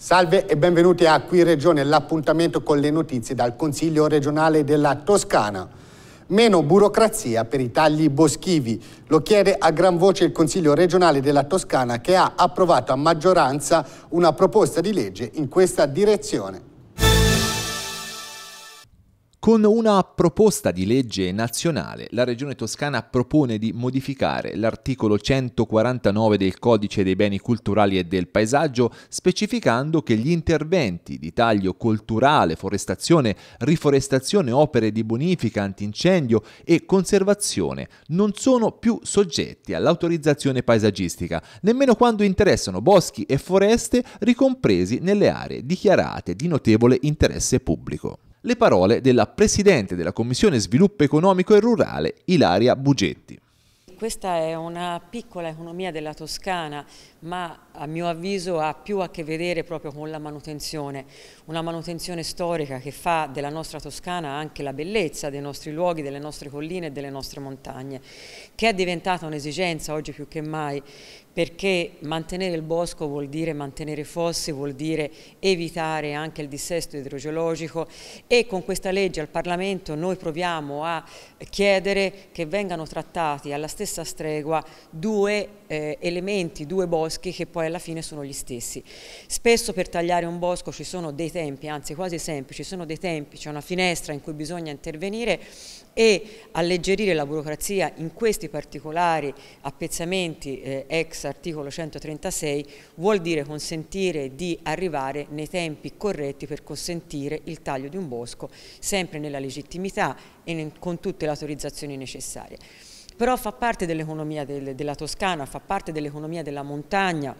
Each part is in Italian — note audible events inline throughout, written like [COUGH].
Salve e benvenuti a Qui Regione, l'appuntamento con le notizie dal Consiglio regionale della Toscana meno burocrazia per i tagli boschivi. Lo chiede a gran voce il Consiglio regionale della Toscana che ha approvato a maggioranza una proposta di legge in questa direzione. Con una proposta di legge nazionale, la Regione Toscana propone di modificare l'articolo 149 del Codice dei beni culturali e del paesaggio, specificando che gli interventi di taglio culturale, forestazione, riforestazione, opere di bonifica, antincendio e conservazione non sono più soggetti all'autorizzazione paesaggistica, nemmeno quando interessano boschi e foreste ricompresi nelle aree dichiarate di notevole interesse pubblico le parole della Presidente della Commissione Sviluppo Economico e Rurale, Ilaria Bugetti questa è una piccola economia della Toscana, ma a mio avviso ha più a che vedere proprio con la manutenzione, una manutenzione storica che fa della nostra Toscana anche la bellezza dei nostri luoghi, delle nostre colline e delle nostre montagne, che è diventata un'esigenza oggi più che mai perché mantenere il bosco vuol dire mantenere fosse, vuol dire evitare anche il dissesto idrogeologico e con questa legge al Parlamento noi proviamo a chiedere che vengano trattati alla stessa stregua due eh, elementi, due boschi che poi alla fine sono gli stessi. Spesso per tagliare un bosco ci sono dei tempi, anzi quasi sempre ci sono dei tempi, c'è una finestra in cui bisogna intervenire e alleggerire la burocrazia in questi particolari appezzamenti eh, ex articolo 136 vuol dire consentire di arrivare nei tempi corretti per consentire il taglio di un bosco sempre nella legittimità e con tutte le autorizzazioni necessarie. Però fa parte dell'economia della Toscana, fa parte dell'economia della montagna,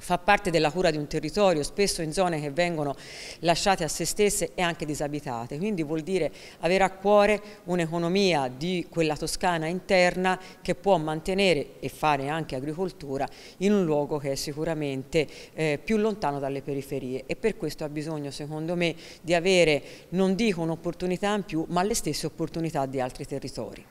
fa parte della cura di un territorio, spesso in zone che vengono lasciate a se stesse e anche disabitate, quindi vuol dire avere a cuore un'economia di quella Toscana interna che può mantenere e fare anche agricoltura in un luogo che è sicuramente eh, più lontano dalle periferie e per questo ha bisogno secondo me di avere non dico un'opportunità in più ma le stesse opportunità di altri territori.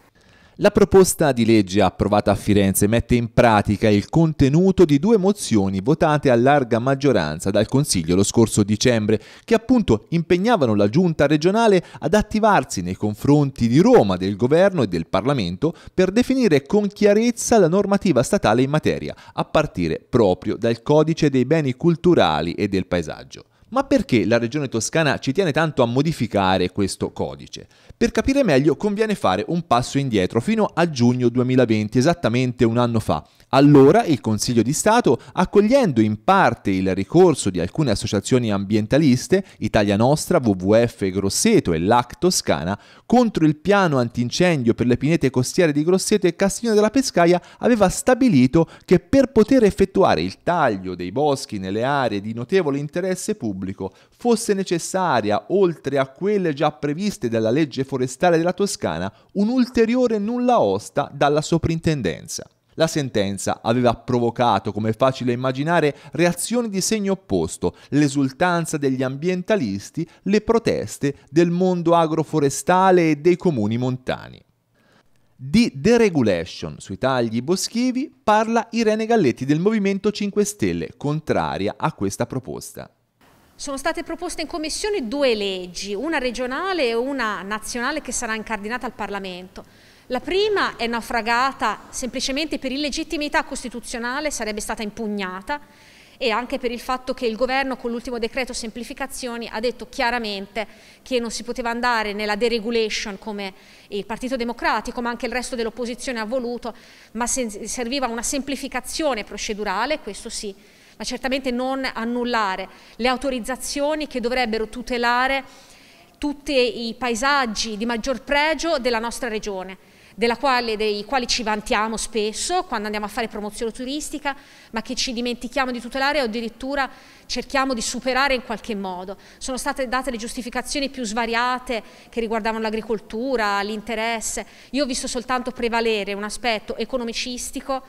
La proposta di legge approvata a Firenze mette in pratica il contenuto di due mozioni votate a larga maggioranza dal Consiglio lo scorso dicembre, che appunto impegnavano la Giunta regionale ad attivarsi nei confronti di Roma, del Governo e del Parlamento per definire con chiarezza la normativa statale in materia, a partire proprio dal Codice dei beni culturali e del paesaggio. Ma perché la Regione Toscana ci tiene tanto a modificare questo codice? Per capire meglio conviene fare un passo indietro fino a giugno 2020, esattamente un anno fa, allora il Consiglio di Stato, accogliendo in parte il ricorso di alcune associazioni ambientaliste, Italia Nostra, WWF Grosseto e LAC Toscana, contro il piano antincendio per le pinete costiere di Grosseto e Castiglione della Pescaia, aveva stabilito che per poter effettuare il taglio dei boschi nelle aree di notevole interesse pubblico fosse necessaria, oltre a quelle già previste dalla legge forestale della Toscana, un'ulteriore nulla osta dalla soprintendenza. La sentenza aveva provocato, come è facile immaginare, reazioni di segno opposto, l'esultanza degli ambientalisti, le proteste del mondo agroforestale e dei comuni montani. Di deregulation sui tagli boschivi parla Irene Galletti del Movimento 5 Stelle, contraria a questa proposta. Sono state proposte in commissione due leggi, una regionale e una nazionale che sarà incardinata al Parlamento. La prima è naufragata semplicemente per illegittimità costituzionale, sarebbe stata impugnata, e anche per il fatto che il governo con l'ultimo decreto semplificazioni ha detto chiaramente che non si poteva andare nella deregulation come il Partito Democratico ma anche il resto dell'opposizione ha voluto ma serviva una semplificazione procedurale, questo sì, ma certamente non annullare le autorizzazioni che dovrebbero tutelare tutti i paesaggi di maggior pregio della nostra regione della quale, dei quali ci vantiamo spesso quando andiamo a fare promozione turistica, ma che ci dimentichiamo di tutelare o addirittura cerchiamo di superare in qualche modo. Sono state date le giustificazioni più svariate che riguardavano l'agricoltura, l'interesse. Io ho visto soltanto prevalere un aspetto economicistico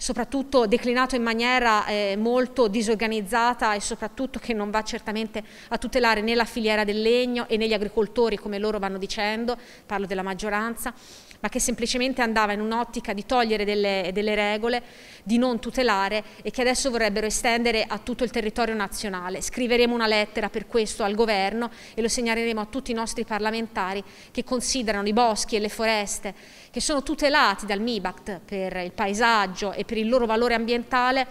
soprattutto declinato in maniera eh, molto disorganizzata e soprattutto che non va certamente a tutelare né la filiera del legno e né gli agricoltori come loro vanno dicendo, parlo della maggioranza, ma che semplicemente andava in un'ottica di togliere delle, delle, regole, di non tutelare e che adesso vorrebbero estendere a tutto il territorio nazionale. Scriveremo una lettera per questo al governo e lo segnaleremo a tutti i nostri parlamentari che considerano i boschi e le foreste che sono tutelati dal MIBACT per il paesaggio e per il loro valore ambientale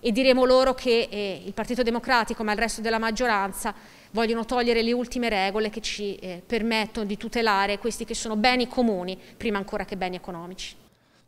e diremo loro che eh, il Partito Democratico, ma il resto della maggioranza, vogliono togliere le ultime regole che ci eh, permettono di tutelare questi che sono beni comuni, prima ancora che beni economici.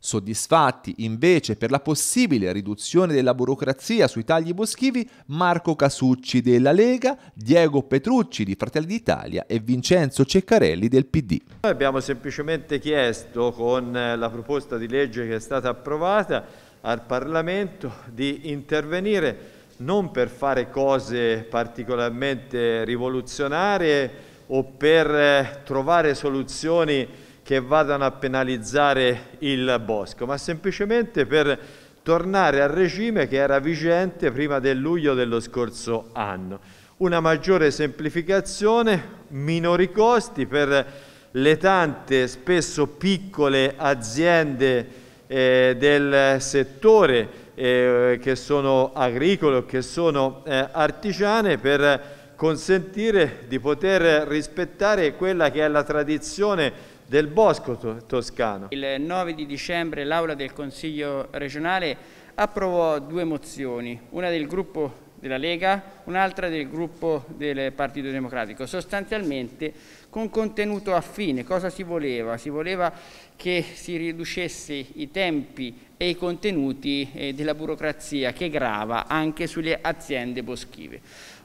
Soddisfatti invece per la possibile riduzione della burocrazia sui tagli boschivi Marco Casucci della Lega, Diego Petrucci di Fratelli d'Italia e Vincenzo Ceccarelli del PD. Noi abbiamo semplicemente chiesto con eh, la proposta di legge che è stata approvata al Parlamento di intervenire non per fare cose particolarmente rivoluzionarie o per eh, trovare soluzioni che vadano a penalizzare il bosco, ma semplicemente per tornare al regime che era vigente prima del luglio dello scorso anno. Una maggiore semplificazione, minori costi per le tante, spesso piccole aziende eh, del settore eh, che sono agricole, che sono eh, artigiane, per consentire di poter rispettare quella che è la tradizione del bosco toscano. Il 9 di dicembre l'Aula del Consiglio regionale approvò due mozioni, una del gruppo della Lega, un'altra del gruppo del Partito Democratico, sostanzialmente con contenuto affine. Cosa si voleva? Si voleva che si riducesse i tempi e i contenuti eh, della burocrazia che grava anche sulle aziende boschive.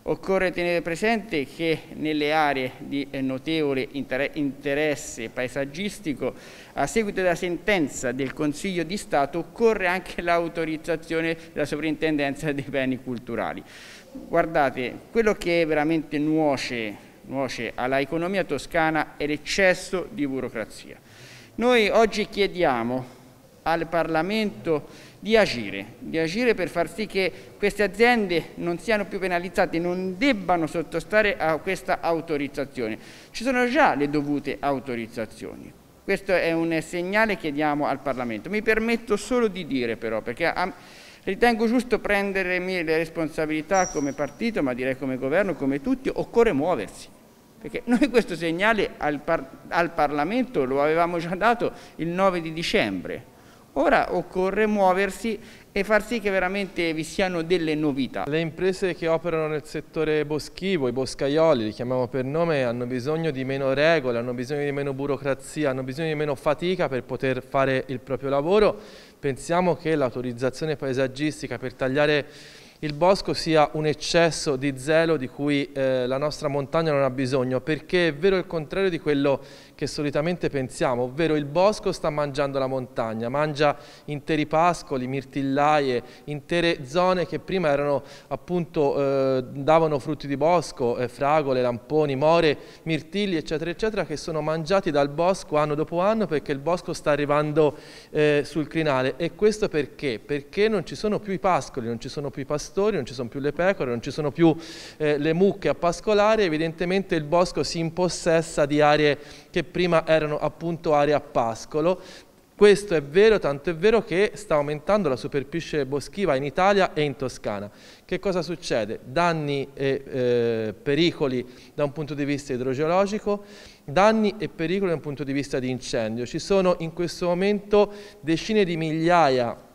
Occorre tenere presente che nelle aree di notevole interesse paesaggistico, a seguito della sentenza del Consiglio di Stato, occorre anche [LAUGHS] l'autorizzazione della Sovrintendenza dei beni culturali. Guardate, quello che veramente nuoce, nuoce all'economia toscana è l'eccesso di burocrazia. Noi oggi chiediamo al Parlamento di agire, di agire per far sì che queste aziende non siano più penalizzate, non debbano sottostare a questa autorizzazione. Ci sono già le dovute autorizzazioni. Questo è un segnale che diamo al Parlamento. Mi permetto solo di dire però, perché ritengo giusto prendere le responsabilità come partito, ma direi come governo, come tutti, occorre muoversi. Perché noi [LAUGHS] questo segnale al, par al Parlamento lo avevamo già dato il 9 di dicembre, Ora occorre muoversi e far sì che veramente vi siano delle novità. Le imprese che operano nel settore boschivo, i boscaioli, li chiamiamo per nome, hanno bisogno di meno regole, hanno bisogno di meno burocrazia, hanno bisogno di meno fatica per poter fare il proprio lavoro. Pensiamo che l'autorizzazione paesaggistica per tagliare il bosco sia un eccesso di zelo di cui eh, la nostra montagna non ha bisogno, perché è vero il contrario di quello che che solitamente pensiamo, ovvero il bosco sta mangiando la montagna, mangia interi pascoli, mirtillaie, intere zone che prima erano appunto eh, davano frutti di bosco, eh, fragole, lamponi, more, mirtilli eccetera eccetera che sono mangiati dal bosco anno dopo anno perché il bosco sta arrivando eh, sul crinale e questo perché? Perché non ci sono più i pascoli, non ci sono più i pastori, non ci sono più le pecore, non ci sono più eh, le mucche a pascolare, evidentemente il bosco si impossessa di aree che prima erano appunto aree a pascolo, questo è vero, tanto è vero che sta aumentando la superficie boschiva in Italia e in Toscana. Che cosa succede? Danni e eh, pericoli da un punto di vista idrogeologico, danni e pericoli da un punto di vista di incendio. Ci sono in questo momento decine di migliaia di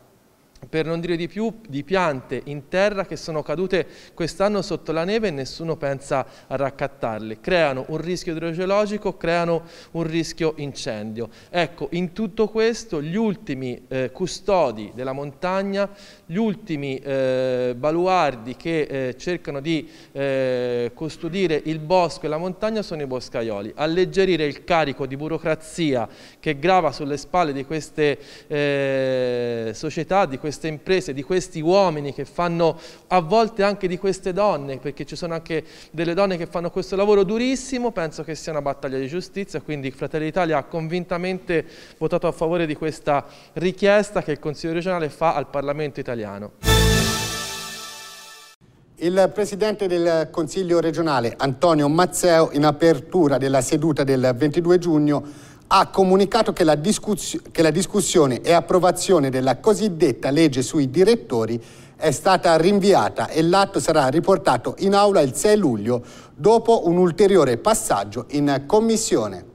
per non dire di più, di piante in terra che sono cadute quest'anno sotto la neve e nessuno pensa a raccattarle. Creano un rischio idrogeologico, creano un rischio incendio. Ecco, in tutto questo gli ultimi eh, custodi della montagna, gli ultimi eh, baluardi che eh, cercano di eh, custodire il bosco e la montagna sono i boscaioli. Alleggerire il carico di burocrazia che grava sulle spalle di queste eh, società, di queste queste imprese, di questi uomini che fanno a volte anche di queste donne, perché ci sono anche delle donne che fanno questo lavoro durissimo, penso che sia una battaglia di giustizia, quindi Fratelli d'Italia ha convintamente votato a favore di questa richiesta che il Consiglio regionale fa al Parlamento italiano. Il Presidente del Consiglio regionale Antonio Mazzeo in apertura della seduta del 22 giugno ha comunicato che la, che la discussione e approvazione della cosiddetta legge sui direttori è stata rinviata e l'atto sarà riportato in aula il 6 luglio dopo un ulteriore passaggio in commissione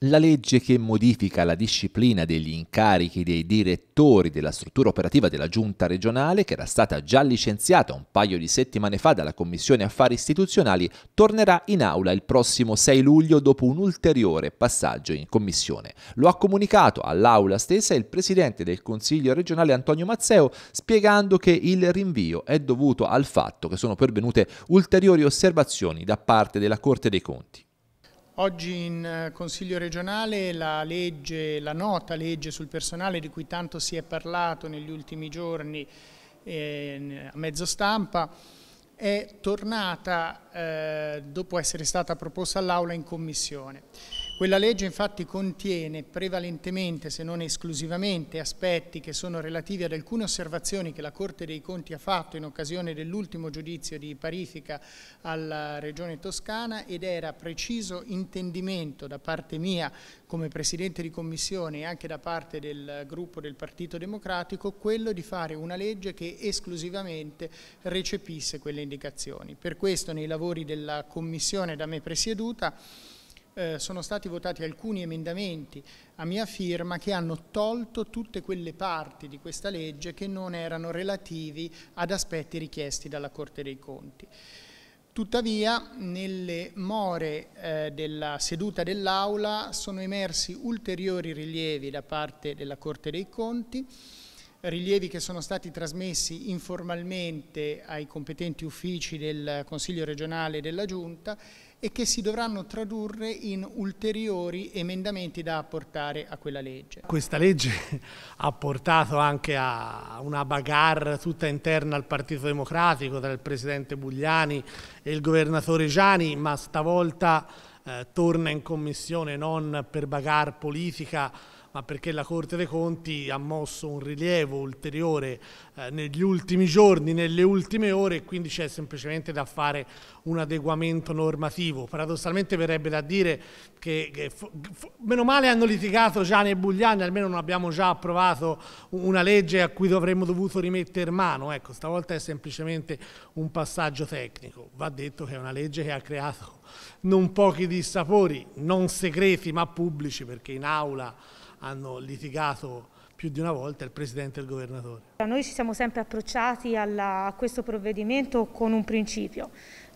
la legge che modifica la disciplina degli incarichi dei direttori della struttura operativa della Giunta regionale, che era stata già licenziata un paio di settimane fa dalla Commissione Affari Istituzionali, tornerà in aula il prossimo 6 luglio dopo un ulteriore passaggio in Commissione. Lo ha comunicato all'aula stessa il Presidente del Consiglio regionale Antonio Mazzeo, spiegando che il rinvio è dovuto al fatto che sono pervenute ulteriori osservazioni da parte della Corte dei Conti. Oggi in eh, Consiglio regionale la, legge, la nota legge sul personale di cui tanto si è parlato negli ultimi giorni eh, a mezzo stampa è tornata eh, dopo essere stata proposta all'Aula in Commissione. Quella legge infatti contiene prevalentemente, se non esclusivamente, aspetti che sono relativi ad alcune osservazioni che la Corte dei Conti ha fatto in occasione dell'ultimo giudizio di Parifica alla Regione Toscana ed era preciso intendimento da parte mia come Presidente di Commissione e anche da parte del gruppo del Partito Democratico quello di fare una legge che esclusivamente recepisse quelle indicazioni. Per questo nei lavori della Commissione da me presieduta eh, sono stati votati alcuni emendamenti a mia firma che hanno tolto tutte quelle parti di questa legge che non erano relativi ad aspetti richiesti dalla Corte dei Conti. Tuttavia, nelle more eh, della seduta dell'Aula sono emersi ulteriori rilievi da parte della Corte dei Conti rilievi che sono stati trasmessi informalmente ai competenti uffici del Consiglio regionale e della Giunta e che si dovranno tradurre in ulteriori emendamenti da apportare a quella legge. Questa legge [LAUGHS] ha portato anche a una bagarre tutta interna al Partito Democratico tra il Presidente Bugliani e il Governatore Gianni, ma stavolta eh, torna in Commissione non per bagarre politica, ma perché la Corte dei Conti ha mosso un rilievo ulteriore eh, negli ultimi giorni, nelle ultime ore e quindi c'è semplicemente da fare un adeguamento normativo. Paradossalmente verrebbe da dire che, che meno male hanno litigato Gianni e Bugliani, almeno non abbiamo già approvato una legge a cui dovremmo dovuto rimettere mano, ecco, stavolta è semplicemente un passaggio tecnico. Va detto che è una legge che ha creato non pochi dissapori, non segreti ma pubblici perché in aula hanno litigato più di una volta il Presidente e il Governatore. Noi ci siamo sempre approcciati alla, a questo provvedimento con un principio.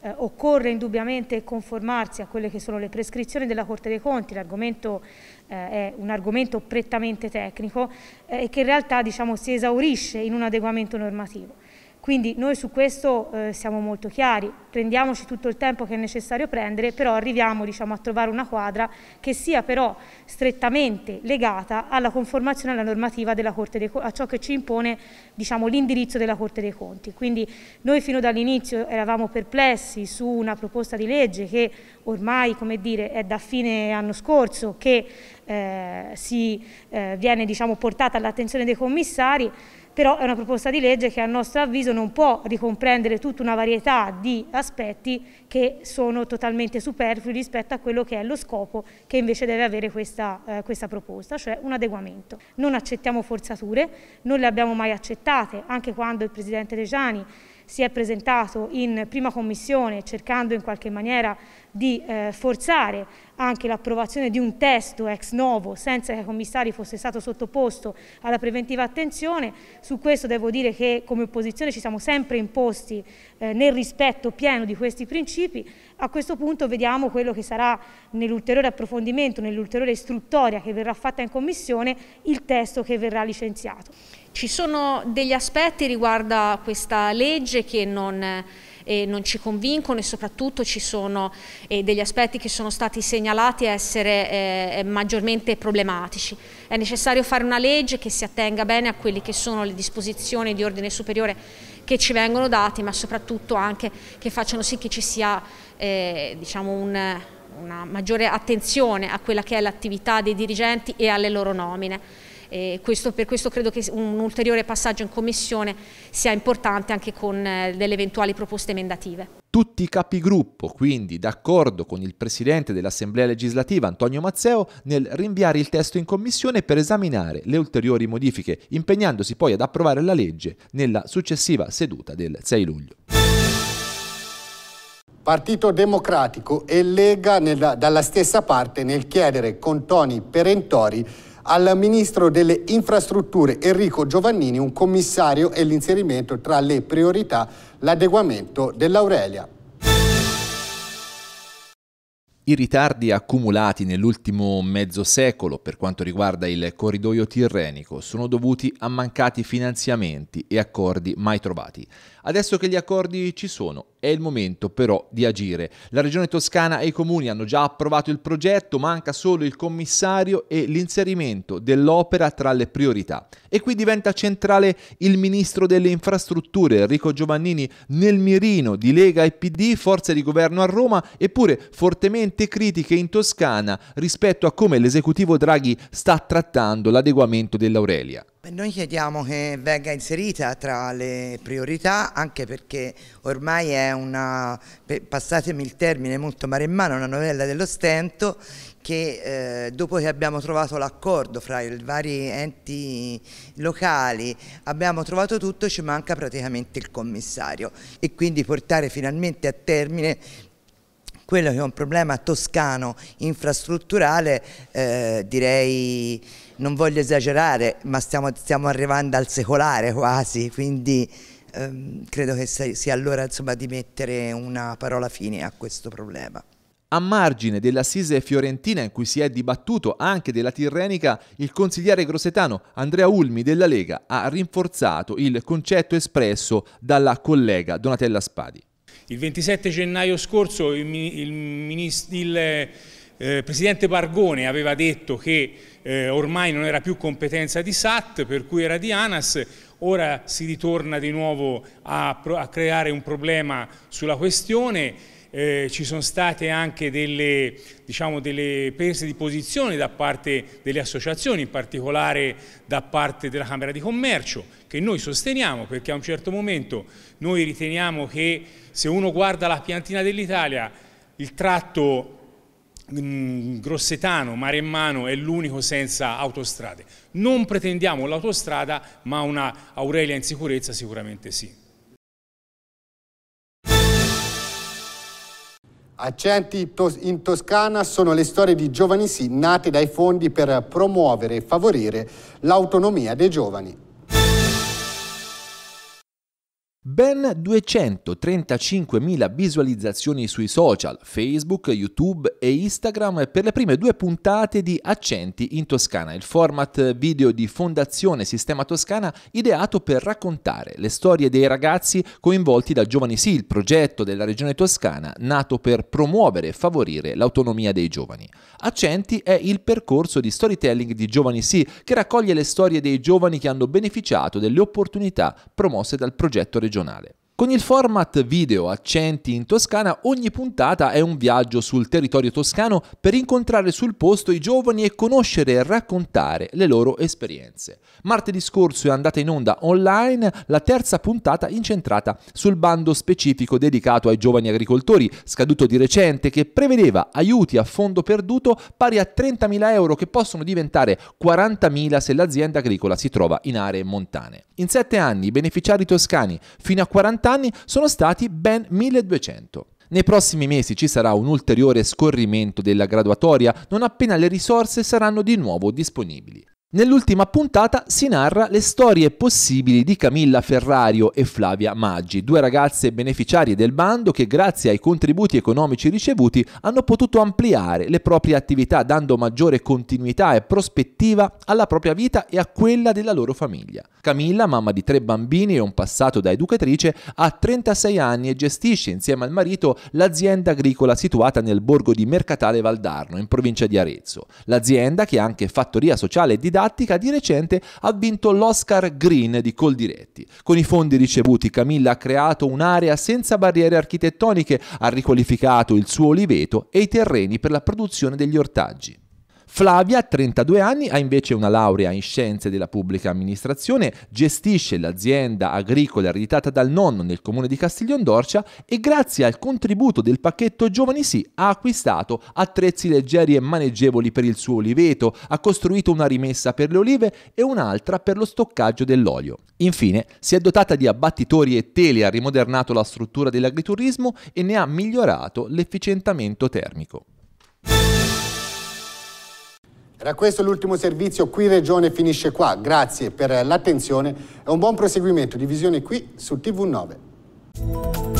Eh, occorre indubbiamente conformarsi a quelle che sono le prescrizioni della Corte dei Conti, l'argomento eh, è un argomento prettamente tecnico eh, e eh, che in realtà diciamo, si esaurisce in un adeguamento normativo. Quindi noi su questo eh, siamo molto chiari, prendiamoci tutto il tempo che è necessario prendere, però arriviamo diciamo, a trovare una quadra che sia però strettamente legata alla conformazione alla normativa della Corte dei Conti, a ciò che ci impone diciamo, l'indirizzo della Corte dei Conti. Quindi noi fino dall'inizio eravamo perplessi su una proposta di legge che ormai come dire, è da fine anno scorso, che eh, si, eh, viene diciamo, portata all'attenzione dei commissari, però è una proposta di legge che a nostro avviso non può ricomprendere tutta una varietà di aspetti che sono totalmente superflui rispetto a quello che è lo scopo che invece deve avere questa, eh, questa proposta, cioè un adeguamento. Non accettiamo forzature, non le abbiamo mai accettate, anche quando il Presidente De Giani si è presentato in prima commissione cercando in qualche maniera di eh, forzare anche l'approvazione di un testo ex novo senza che i commissari fosse stato sottoposto alla preventiva attenzione. Su questo devo dire che come opposizione ci siamo sempre imposti eh, nel rispetto pieno di questi principi. A questo punto vediamo quello che sarà nell'ulteriore approfondimento, nell'ulteriore istruttoria che verrà fatta in commissione, il testo che verrà licenziato. Ci sono degli aspetti riguardo a questa legge che non eh, non ci convincono e soprattutto ci sono eh, degli aspetti che sono stati segnalati a essere eh, eh, maggiormente problematici. È necessario fare una legge che si attenga bene a quelle che sono le disposizioni di ordine superiore che ci vengono dati, ma soprattutto anche che facciano sì che ci sia eh, diciamo un, una maggiore attenzione a quella che è l'attività dei dirigenti e alle loro nomine eh, questo, per questo credo che un, ulteriore passaggio in commissione sia importante anche con eh, delle eventuali proposte emendative. Tutti i capigruppo, quindi, d'accordo con il presidente dell'Assemblea legislativa Antonio Mazzeo, nel rinviare il testo in commissione per esaminare le ulteriori modifiche, impegnandosi poi ad approvare la legge nella successiva seduta del 6 luglio. Partito Democratico e Lega nella, dalla stessa parte nel chiedere con toni perentori al Ministro delle Infrastrutture Enrico Giovannini un commissario e l'inserimento tra le priorità l'adeguamento dell'Aurelia. I ritardi accumulati nell'ultimo mezzo secolo per quanto riguarda il corridoio tirrenico sono dovuti a mancati finanziamenti e accordi mai trovati. Adesso che gli accordi ci sono, è il momento però di agire. La Regione Toscana e i comuni hanno già approvato il progetto, manca solo il commissario e l'inserimento dell'opera tra le priorità. E qui diventa centrale il ministro delle infrastrutture Enrico Giovannini nel mirino di Lega e PD, forze di governo a Roma, eppure fortemente fortemente critiche in Toscana rispetto a come l'esecutivo Draghi sta trattando l'adeguamento dell'Aurelia. Noi chiediamo che venga inserita tra le priorità anche perché ormai è una, passatemi il termine molto maremmano, una novella dello stento che eh, dopo che abbiamo trovato l'accordo fra i vari enti locali abbiamo trovato tutto ci manca praticamente il commissario e quindi portare finalmente a termine quello che è un problema toscano infrastrutturale, eh, direi, non voglio esagerare, ma stiamo, stiamo arrivando al secolare quasi, quindi ehm, credo che sia allora insomma, di mettere una parola fine a questo problema. A margine dell'assise fiorentina in cui si è dibattuto anche della Tirrenica, il consigliere grossetano Andrea Ulmi della Lega ha rinforzato il concetto espresso dalla collega Donatella Spadi. Il 27 gennaio scorso il, il, il eh, Presidente Bargone aveva detto che eh, ormai non era più competenza di SAT, per cui era di ANAS, ora si ritorna di nuovo a, a creare un problema sulla questione eh, ci sono state anche delle, diciamo, delle prese di posizione da parte delle associazioni, in particolare da parte della Camera di Commercio, che noi sosteniamo perché a un certo momento noi riteniamo che se uno guarda la piantina dell'Italia il tratto mm, Grossetano, mare in mano è l'unico senza autostrade. Non pretendiamo l'autostrada, ma una Aurelia in sicurezza sicuramente sì. Accenti in Toscana sono le storie di giovani sì nate dai fondi per promuovere e favorire l'autonomia dei giovani. Ben 235.000 visualizzazioni sui social, Facebook, YouTube e Instagram per le prime due puntate di Accenti in Toscana, il format video di Fondazione Sistema Toscana ideato per raccontare le storie dei ragazzi coinvolti da Giovani Sì, il progetto della Regione Toscana nato per promuovere e favorire l'autonomia dei giovani. Accenti è il percorso di storytelling di Giovani Sì che raccoglie le storie dei giovani che hanno beneficiato delle opportunità promosse dal progetto regionale regionale. Con il format video Accenti in Toscana, ogni puntata è un viaggio sul territorio toscano per incontrare sul posto i giovani e conoscere e raccontare le loro esperienze. Martedì scorso è andata in onda online la terza puntata incentrata sul bando specifico dedicato ai giovani agricoltori, scaduto di recente, che prevedeva aiuti a fondo perduto pari a 30.000 euro che possono diventare 40.000 se l'azienda agricola si trova in aree montane. In sette anni i beneficiari toscani fino a 40 quest'anni sono stati ben 1200. Nei prossimi mesi ci sarà un ulteriore scorrimento della graduatoria non appena le risorse saranno di nuovo disponibili. Nell'ultima puntata si narra le storie possibili di Camilla Ferrario e Flavia Maggi, due ragazze beneficiarie del bando che grazie ai contributi economici ricevuti hanno potuto ampliare le proprie attività dando maggiore continuità e prospettiva alla propria vita e a quella della loro famiglia. Camilla, mamma di tre bambini e un passato da educatrice, ha 36 anni e gestisce insieme al marito l'azienda agricola situata nel borgo di Mercatale Valdarno, in provincia di Arezzo. L'azienda, che è anche fattoria sociale e didattica, didattica, di recente ha vinto l'Oscar Green di Coldiretti. Con i fondi ricevuti Camilla ha creato un'area senza barriere architettoniche, ha riqualificato il suo oliveto e i terreni per la produzione degli ortaggi. Flavia, 32 anni, ha invece una laurea in scienze della pubblica amministrazione, gestisce l'azienda agricola ereditata dal nonno nel comune di Castiglion d'Orcia e grazie al contributo del pacchetto Giovani Sì ha acquistato attrezzi leggeri e maneggevoli per il suo oliveto, ha costruito una rimessa per le olive e un'altra per lo stoccaggio dell'olio. Infine, si è dotata di abbattitori e tele, ha rimodernato la struttura dell'agriturismo e ne ha migliorato l'efficientamento termico. Era questo l'ultimo servizio qui Regione finisce qua. Grazie per l'attenzione e un buon proseguimento di visione qui su TV9.